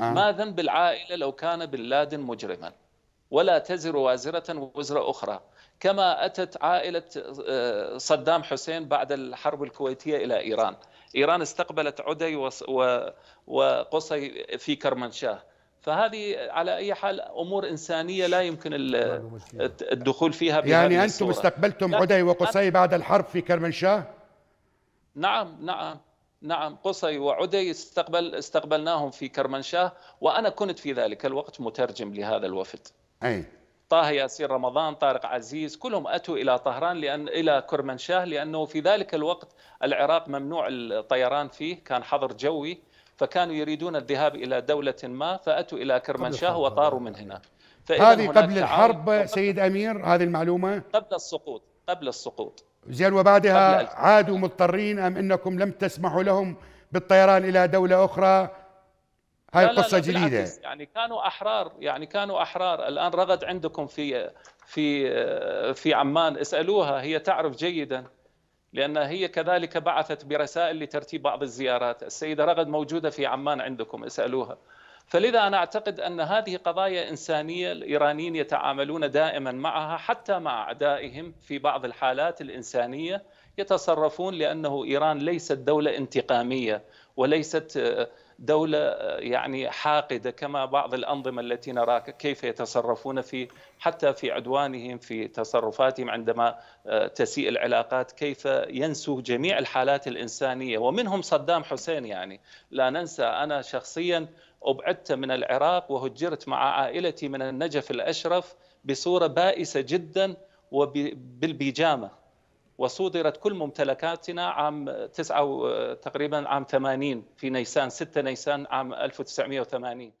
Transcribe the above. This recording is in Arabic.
آه. ما ذنب العائلة لو كان بن لادن مجرما ولا تزر وازرة وزر أخرى كما أتت عائلة آه، صدام حسين بعد الحرب الكويتية إلى إيران إيران استقبلت عدي وقصي في كرمنشاه فهذه على أي حال أمور إنسانية لا يمكن الدخول فيها يعني أنتم استقبلتم عدي وقصي بعد الحرب في كرمنشاه؟ نعم نعم نعم قصي وعدي استقبل استقبلناهم في كرمنشاه وأنا كنت في ذلك الوقت مترجم لهذا الوفد أي طه ياسين رمضان طارق عزيز كلهم أتوا إلى طهران لأن إلى كرمنشاه لأنه في ذلك الوقت العراق ممنوع الطيران فيه كان حظر جوي فكانوا يريدون الذهاب إلى دولة ما فأتوا إلى كرمنشاه وطاروا من هنا هذه قبل الحرب سيد أمير هذه المعلومة قبل السقوط قبل السقوط زين وبعدها عادوا مضطرين ام انكم لم تسمحوا لهم بالطيران الى دوله اخرى هاي لا قصه لا لا جديده يعني كانوا احرار يعني كانوا احرار الان رغد عندكم في في في عمان اسالوها هي تعرف جيدا لان هي كذلك بعثت برسائل لترتيب بعض الزيارات السيده رغد موجوده في عمان عندكم اسالوها فلذا أنا أعتقد أن هذه قضايا إنسانية الإيرانيين يتعاملون دائما معها حتى مع أعدائهم في بعض الحالات الإنسانية يتصرفون لأنه إيران ليست دولة انتقامية وليست آه، دولة آه، يعني حاقدة كما بعض الأنظمة التي نراها كيف يتصرفون في حتى في عدوانهم في تصرفاتهم عندما آه، تسيء العلاقات كيف ينسوا جميع الحالات الإنسانية ومنهم صدام حسين يعني لا ننسى أنا شخصياً أبعدت من العراق وهجرت مع عائلتي من النجف الأشرف بصورة بائسة جدا وبالبيجامة وصودرت كل ممتلكاتنا عام تسعة تقريبا عام 80 في نيسان 6 نيسان عام 1980